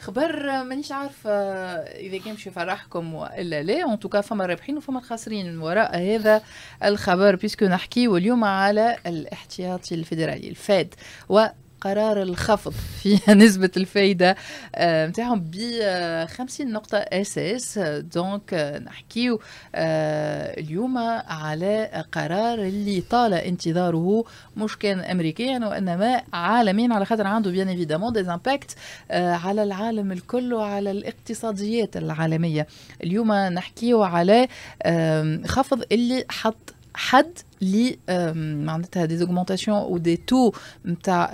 خبر مانيش عارفه اذا كان باش يفرحكم والا لا اون توكا فما رابحين وفما الخاسرين وراء هذا الخبر بيسكو نحكيو اليوم على الاحتياطي الفيدرالي الفاد و قرار الخفض في نسبة الفايدة نتاعهم آه، ب 50 آه، نقطة أساس آه، دونك نحكيو اليوم على قرار اللي طال انتظاره مش كان أمريكيا وإنما عالميا على خاطر عنده بيان ايفيدامون دي امباكت على العالم الكل وعلى الاقتصاديات العالمية اليوم نحكيو على خفض اللي حط حد معناتها دي زوغمونتاسيون ودي تو نتاع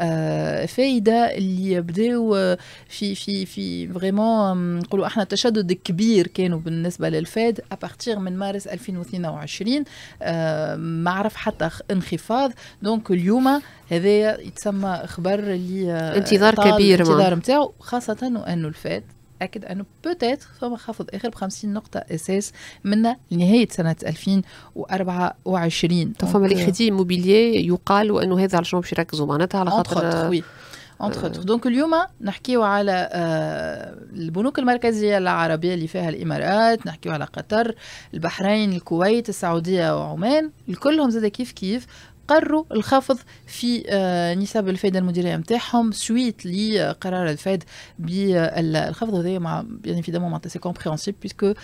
فايده اللي بداو آه، في في في فريمون نقولوا احنا تشدد كبير كانوا بالنسبه للفاد ابارتيغ من مارس 2022 آه، ما عرف حتى انخفاض دونك اليوم هذا يتسمى خبر اللي آه، انتظار كبير انتظار نتاعو خاصه وانه الفاد أكد أنه بوتيت فما خفض آخر ب 50 نقطة أساس من نهاية سنة 2024 فما لي خدي موبيليي يقال أنه هذا على شنو باش يركزوا معناتها على خاطر اونتخ آه. دونك اليوم نحكيو على آه، البنوك المركزيه العربيه اللي فيها الامارات نحكيو على قطر البحرين الكويت السعوديه وعمان الكلهم زاد كيف كيف قرروا الخفض في آه، نسب الفائده المديريه نتاعهم سويت لقرار الفيد بالخفض هذايا مع يعني في دمو سي كومبريهنسيب بيسكو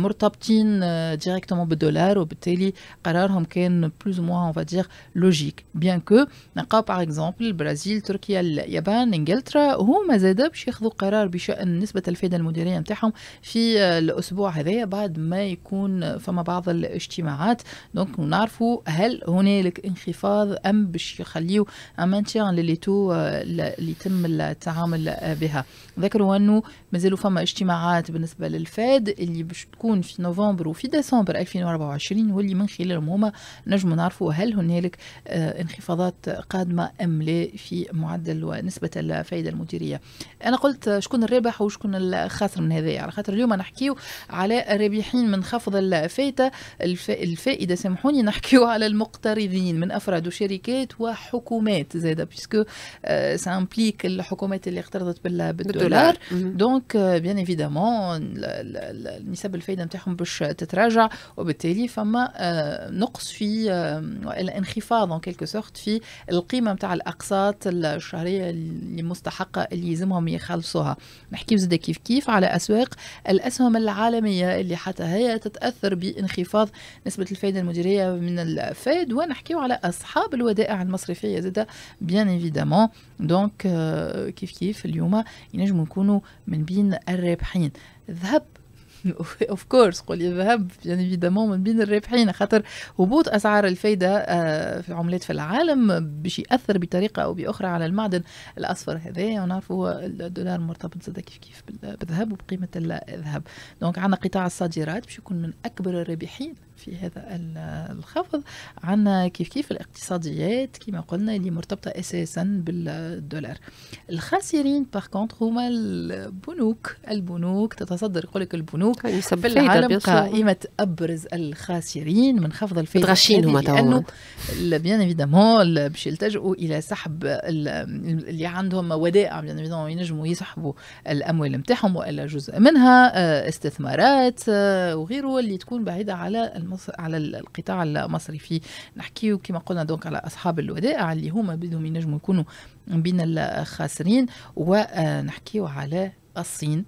مرتبطين ديريكتومون آه، بالدولار وبالتالي قرارهم كان بلوز موا اون فادير لوجيك بيان كو نلقاو باغ اكزومبل البرازيل تركيا اليابان انجلترا هما زاد باش ياخذوا قرار بشان نسبه الفائده المديريه نتاعهم في آه، الاسبوع هذايا بعد ما يكون فما بعض الاجتماعات دونك نعرفوا هل هنالك ذلك انخفاض ام باش يخليو امانتيان للي تو اللي آه، يتم التعامل بها ذكروا انه مازالوا فما اجتماعات بالنسبه للفاد اللي باش تكون في نوفمبر وفي ديسمبر 2024 واللي من خلالهم هما نجموا نعرفوا هل هنالك آه، انخفاضات قادمه ام لا في معدل ونسبه الفائده المديريه انا قلت شكون الرابح وشكون الخاسر من هذايا على خاطر اليوم نحكيو على الرابحين من خفض الفائده الفائده سامحوني نحكيو على المقترضين المسؤولين من أفراد وشركات وحكومات زادة بيسكو سامبليك euh, الحكومات اللي اقترضت بالدولار دونك بيان ايفيدامون نسب الفايدة نتاعهم باش تتراجع وبالتالي فما euh, نقص في الانخفاض ان كيلكو سورت في القيمة نتاع الأقساط الشهرية اللي مستحقة اللي يلزمهم يخلصوها نحكي زاده كيف كيف على أسواق الأسهم العالمية اللي حتى هي تتأثر بانخفاض نسبة الفايدة المديرية من الفيد ونحكي نحكيو على اصحاب الودائع المصرفيه زاده بيان ايفيدامون دونك كيف كيف اليوم ينجموا نكونوا من بين الرابحين ذهب اوف كورس قولي الذهب يعني ايفيدامون من بين الرابحين خاطر هبوط اسعار الفايده في العملات في العالم باش ياثر بطريقه او باخرى على المعدن الاصفر هذايا ونعرفوا الدولار مرتبط زاد كيف كيف بالذهب وبقيمه الذهب دونك عندنا قطاع الصادرات باش يكون من اكبر الرابحين في هذا الخفض عندنا كيف كيف الاقتصاديات كما قلنا اللي مرتبطة أساسا بالدولار الخاسرين باغ كونتر هما البنوك البنوك تتصدر يقول لك البنوك في العالم قائمة أبرز الخاسرين من خفض الفائدة متغشين هما لأنه بيان ايفيدامون باش يلتجؤوا إلى سحب اللي عندهم ودائع بيان ايفيدامون ينجموا يسحبوا الأموال نتاعهم وإلا جزء منها آه، استثمارات آه، وغيره اللي تكون بعيدة على المصر على القطاع المصرفي نحكيو كما قلنا دونك على اصحاب الودائع اللي هما بدهم ينجموا يكونوا بين الخاسرين ونحكيو آه، على الصين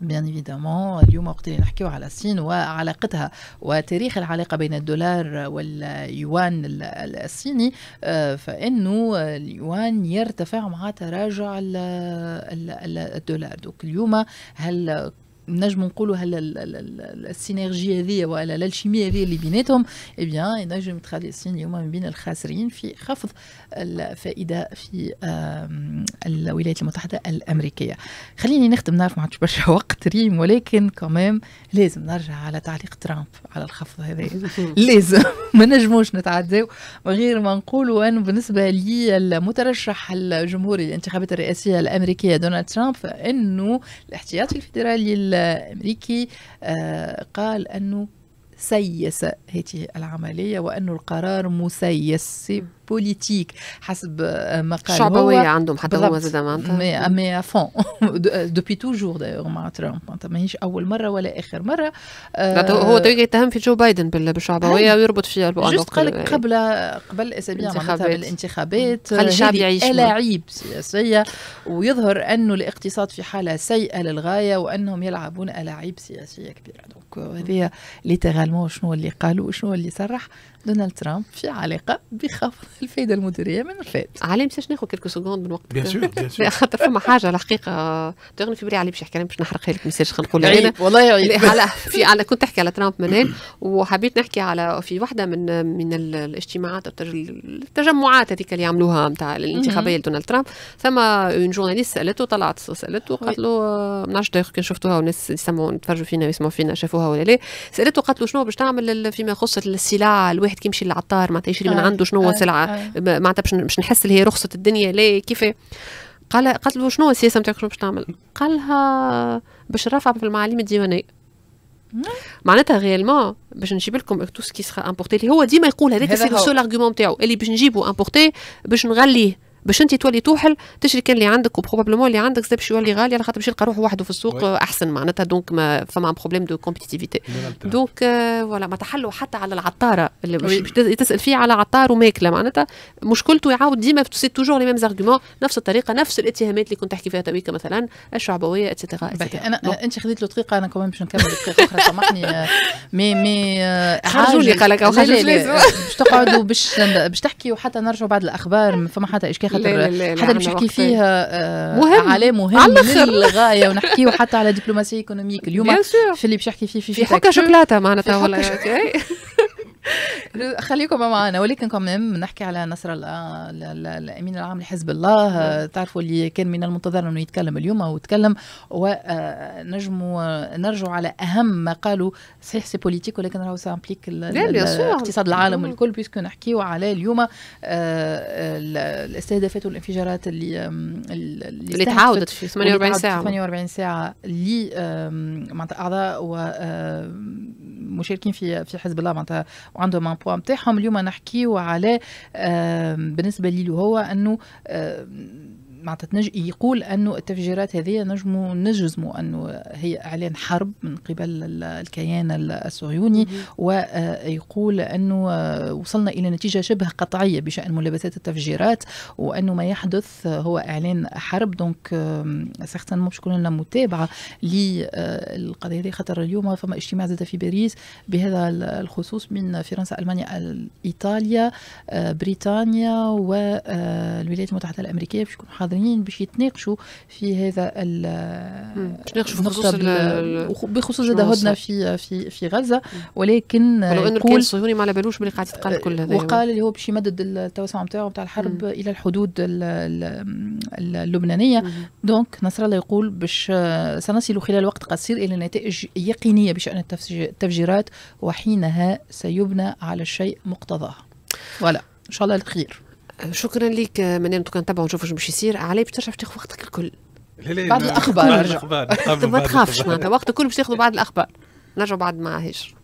بيان ايفيدامون اليوم وقت اللي نحكيو على الصين وعلاقتها وتاريخ العلاقه بين الدولار واليوان الصيني آه، فانه اليوان يرتفع مع تراجع الدولار دوك اليوم هل نجم نقولوا هل السينرجي هذه ولا الالشيميه هذه اللي بيناتهم اي بيان ينجم يتخلصين اليوم من بين الخاسرين في خفض الفائده في الولايات المتحده الامريكيه خليني نخدم نعرف ما عادش برشا وقت ريم ولكن كمان لازم نرجع على تعليق ترامب على الخفض هذا لازم ما نجموش نتعداو من غير ما نقولوا انه بالنسبه لي المترشح الجمهوري للانتخابات الرئاسيه الامريكيه دونالد ترامب انه الاحتياطي الفيدرالي أمريكي آه، قال أنه سيس هذه العملية وأن القرار مسيس بوليتيك حسب ما قال شعبوية عندهم حتى هو زاد معناتها مي افون دوبي توجور دايوغ مع ترامب معناتها ماهيش أول مرة ولا آخر مرة هو تو يتهم في جو بايدن بالشعبوية ويربط فيها جست قال قبل قبل أسابيع معناتها بالانتخابات خلي الشعب يعيش ألاعيب سياسية ويظهر أنه الاقتصاد في حالة سيئة للغاية وأنهم يلعبون ألاعيب سياسية كبيرة دونك هذه ليترالمون شنو اللي قالوا شنو اللي صرح دونالد ترامب في علاقة بخفض الفايده المديريه من الفات علي باش ناخذ كيلكو سكوند من وقت بيان سور بيان سور خاطر فما حاجه الحقيقه تغني في بالي علي باش نحكي باش نحرقها لك ميساج نقول انا والله على في على كنت تحكي على ترامب منال وحبيت نحكي على في واحده من من الاجتماعات التجمعات هذيك اللي عملوها نتاع الانتخابيه لدونالد ترامب ثم اون جورناليست سالته طلعت سالته قالت له ما نعرفش كان شفتوها وناس يسمعوا يتفرجوا فينا ويسمعوا فينا شافوها ولا لا سالته قالت له شنو باش تعمل فيما يخص السلع الواحد كيمشي للعطار معناتها يشري من آه. عنده شنو آه. سلعه معناتها باش مش نحس اللي هي رخصه الدنيا ليه كيف قال قالت له شنو السياسه نتاعك باش تعمل قالها باش نرفع في المعاليم الديوانيه معناتها غيالمون باش نجيب لكم تو سكي سخا امبورتي اللي هو ديما يقول هذاك سي سول لارغيومون نتاعو اللي باش نجيبو امبورتي باش نغليه باش انت تولي توحل تشري كان اللي عندك وبروبابلمون اللي عندك زاد باش يولي غالي على خاطر باش يلقى روحه وحده في السوق وي. احسن معناتها دونك ما فما ان بروبليم دو كومبيتيفيتي دونك فوالا ما تحلوا حتى على العطاره اللي باش تسال فيه على عطار وماكله معناتها مشكلته يعاود ديما سي توجور لي ميم زارغومون نفس الطريقه نفس الاتهامات اللي كنت تحكي فيها تويكا مثلا الشعبويه اتسيتيرا انا دونك. انت خذيت له دقيقه انا كمان باش نكمل دقيقه اخرى سامحني مي مي آه، خرجوا خرجوني قالك باش تقعدوا باش باش تحكي وحتى نرجعوا بعد الاخبار فما حتى اشكال خاطر حتى اللي نحكي فيها مهم. على مهم على للغايه ونحكيو حتى على دبلوماسيه ايكونوميك اليوم في اللي باش نحكي فيه في في حكه شوكولاته معناتها ولا خليكم معنا ولكن كمان بنحكي على نصر الامين العام لحزب الله نعم. تعرفوا اللي كان من المنتظر انه يتكلم اليوم وتكلم ونجموا آه، نرجع على اهم ما قالوا صحيح سي بوليتيك ولكن راهو سامبليك الاقتصاد العالم نعم. الكل بيسكو نحكيوا على اليوم آه، الاستهدافات والانفجارات اللي اللي تعاودت في 48 ساعه 48 ساعه اللي معناتها اعضاء و مشاركين في في حزب الله معناتها وعندهم ان بوان تاعهم اليوم نحكيو على بالنسبه لي هو انه معناتها نج... يقول انه التفجيرات هذه نجموا نجزموا انه هي اعلان حرب من قبل الكيان الصهيوني ويقول آه، انه آه، وصلنا الى نتيجه شبه قطعيه بشان ملابسات التفجيرات وانه ما يحدث هو اعلان حرب دونك سيغتان مش كون لنا متابعه للقضيه آه، هذه خاطر اليوم فما اجتماع زاد في باريس بهذا الخصوص من فرنسا المانيا ايطاليا بريطانيا والولايات المتحده الامريكيه باش يكون حاضر القضائيين باش يتناقشوا في هذا ال بخصوص بخصوص تزهدنا في في في غزه ولكن ولو انه الكيان الصهيوني ما على بالوش باللي قاعد يتقال كل هذا وقال اللي هو باش يمدد التوسع نتاعو نتاع الحرب مم. الى الحدود اللبنانيه دونك نصر الله يقول باش سنصل خلال وقت قصير الى نتائج يقينيه بشان التفجيرات وحينها سيبنى على الشيء مقتضاه ولا ان شاء الله الخير شكرا لك منام دوكا نتبعوا نشوفوا شنو باش يصير علي باش ترجع تاخذ وقتك الكل بعد الاخبار ما تخافش معناتها وقتك الكل باش تاخذوا بعد الاخبار نرجعوا بعد ما هيش